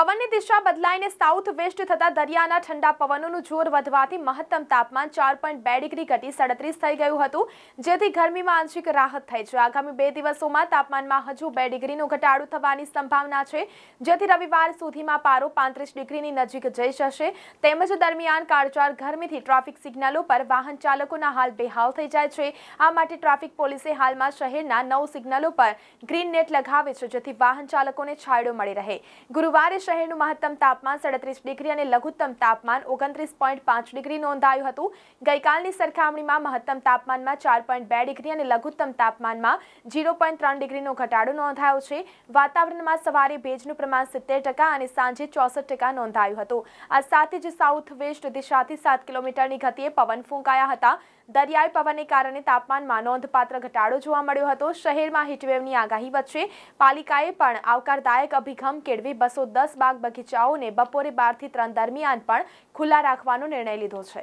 પવનની દિશા બદલાઈને south waste થતા દરિયાના ઠંડા પવનોનું જોર વધવાથી મહત્તમ તાપમાન ચાર પોઈન્ટ બે ડિગ્રી ઘટી સાડત્રીસ થઈ ગયું હતું જેથી ગરમીમાં આંશિક રાહત થઈ છે આગામી બે દિવસોમાં તાપમાનમાં હજુ બે ડિગ્રીનો ઘટાડો થવાની સંભાવના છે જેથી રવિવાર સુધીમાં પારો પાંત્રીસ ડિગ્રીની નજીક જઈ જશે તેમજ દરમિયાન કાળજાળ ગરમીથી ટ્રાફિક સિગ્નલો પર વાહન ચાલકોના હાલ બેહાલ થઈ જાય છે આ માટે ટ્રાફિક પોલીસે હાલમાં શહેરના નવ સિગ્નલો પર ગ્રીન નેટ લગાવે છે જેથી વાહન ચાલકોને છાયડો મળી રહે ગુરુવારે શહેરનું મહત્તમ તાપમાન સાડત્રીસ ડિગ્રી અને લઘુત્તમ તાપમાન ઓગણત્રીસ પોઈન્ટ પાંચ ડિગ્રી નોંધાયું હતું ગઈકાલની સરખામણીમાં મહત્તમ તાપમાનમાં ચાર પોઈન્ટ બે ડિગ્રી અને લઘુત્તમ તાપમાનમાં ઝીરો પોઈન્ટ ત્રણ ડિગ્રીનો ઘટાડો નોંધાયો છે વાતાવરણમાં સવારે ભેજનું પ્રમાણ સિત્તેર ટકા અને સાંજે ચોસઠ ટકા નોંધાયું હતું આ સાથે જ સાઉથ વેસ્ટ દિશાથી સાત કિલોમીટરની ગતિએ પવન ફૂંકાયા હતા દરિયાઈ પવનને કારણે તાપમાનમાં નોંધપાત્ર ઘટાડો જોવા મળ્યો હતો શહેરમાં હીટવેવની આગાહી વચ્ચે પાલિકાએ પણ આવકારદાયક અભિગમ કેળવી બસો દસ દસ બાગ બગીચાઓને બપોરે બારથી ત્રણ દરમિયાન પણ ખુલ્લા રાખવાનો નિર્ણય લીધો છે